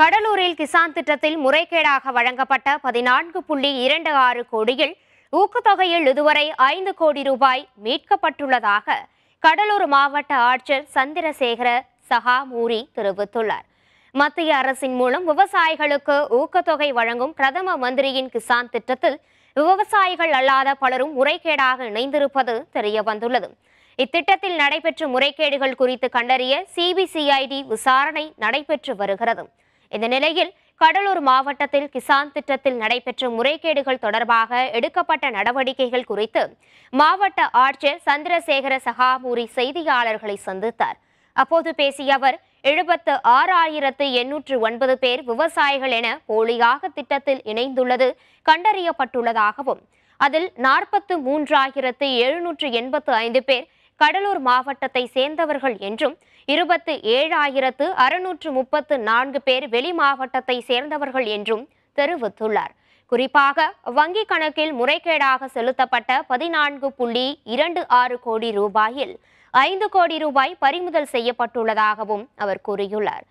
கடலூரில் கிசான் திட்டத்தில் முறைகேடாக வழங்கப்பட்ட பதினான்கு புள்ளி இரண்டு ஆறு கோடியில் ஊக்கத்தொகையில் இதுவரை ஐந்து கோடி ரூபாய் மீட்கப்பட்டுள்ளதாக கடலூர் மாவட்ட ஆட்சியர் சந்திரசேகர சஹாமூரி தெரிவித்துள்ளார் மத்திய அரசின் மூலம் விவசாயிகளுக்கு ஊக்கத்தொகை வழங்கும் பிரதம மந்திரியின் கிசான் திட்டத்தில் விவசாயிகள் அல்லாத பலரும் முறைகேடாக இணைந்திருப்பது தெரியவந்துள்ளது இத்திட்டத்தில் நடைபெற்ற முறைகேடுகள் குறித்து கண்டறிய சிபிசிஐடி விசாரணை நடைபெற்று வருகிறது இந்த நிலையில் கடலூர் மாவட்டத்தில் கிசான் திட்டத்தில் நடைபெற்ற முறைகேடுகள் தொடர்பாக எடுக்கப்பட்ட நடவடிக்கைகள் குறித்து மாவட்ட ஆட்சியர் சந்திரசேகர சகாமூரி செய்தியாளர்களை சந்தித்தார் அப்போது பேசிய அவர் எழுபத்து ஆறாயிரத்து எண்ணூற்று ஒன்பது பேர் விவசாயிகள் என போலியாக திட்டத்தில் இணைந்துள்ளது கண்டறியப்பட்டுள்ளதாகவும் அதில் நாற்பத்து மூன்றாயிரத்து எழுநூற்று எண்பத்து ஐந்து பேர் கடலூர் மாவட்டத்தை சேர்ந்தவர்கள் என்றும் இருபத்து ஏழாயிரத்து அறுநூற்று முப்பத்து நான்கு பேர் வெளி மாவட்டத்தை சேர்ந்தவர்கள் என்றும் தெரிவித்துள்ளார் குறிப்பாக வங்கிக் கணக்கில் முறைகேடாக செலுத்தப்பட்ட பதினான்கு புள்ளி இரண்டு ஆறு கோடி ரூபாயில் ஐந்து கோடி ரூபாய் பறிமுதல் செய்யப்பட்டுள்ளதாகவும் அவர் கூறியுள்ளார்